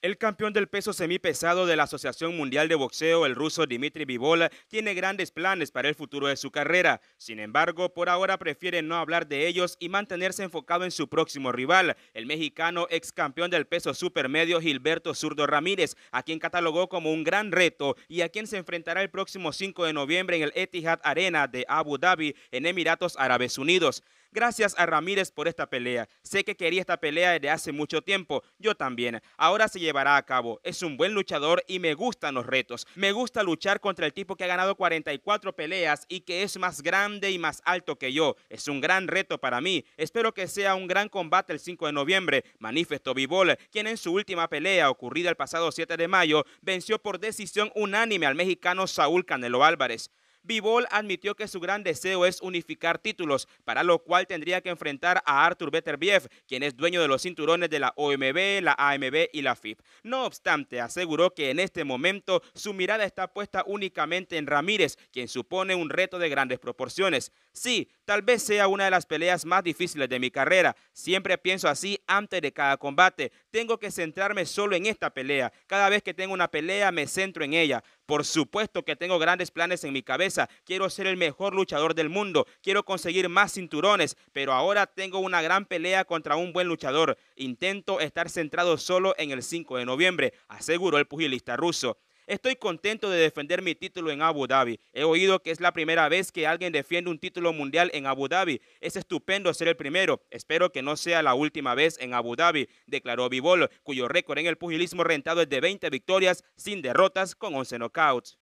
El campeón del peso semipesado de la Asociación Mundial de Boxeo, el ruso Dmitry Vivol, tiene grandes planes para el futuro de su carrera. Sin embargo, por ahora prefiere no hablar de ellos y mantenerse enfocado en su próximo rival, el mexicano ex campeón del peso supermedio Gilberto Zurdo Ramírez, a quien catalogó como un gran reto y a quien se enfrentará el próximo 5 de noviembre en el Etihad Arena de Abu Dhabi, en Emiratos Árabes Unidos. Gracias a Ramírez por esta pelea. Sé que quería esta pelea desde hace mucho tiempo. Yo también. Ahora se llevará a cabo. Es un buen luchador y me gustan los retos. Me gusta luchar contra el tipo que ha ganado 44 peleas y que es más grande y más alto que yo. Es un gran reto para mí. Espero que sea un gran combate el 5 de noviembre. Manifestó Bivol, quien en su última pelea ocurrida el pasado 7 de mayo venció por decisión unánime al mexicano Saúl Canelo Álvarez. Bivol admitió que su gran deseo es unificar títulos, para lo cual tendría que enfrentar a Arthur Beterbiev, quien es dueño de los cinturones de la OMB, la AMB y la FIP. No obstante, aseguró que en este momento su mirada está puesta únicamente en Ramírez, quien supone un reto de grandes proporciones. Sí, tal vez sea una de las peleas más difíciles de mi carrera. Siempre pienso así antes de cada combate. Tengo que centrarme solo en esta pelea. Cada vez que tengo una pelea me centro en ella. Por supuesto que tengo grandes planes en mi cabeza. Quiero ser el mejor luchador del mundo. Quiero conseguir más cinturones. Pero ahora tengo una gran pelea contra un buen luchador. Intento estar centrado solo en el 5 de noviembre, aseguró el pugilista ruso. Estoy contento de defender mi título en Abu Dhabi. He oído que es la primera vez que alguien defiende un título mundial en Abu Dhabi. Es estupendo ser el primero. Espero que no sea la última vez en Abu Dhabi, declaró Bivol, cuyo récord en el pugilismo rentado es de 20 victorias sin derrotas con 11 knockouts.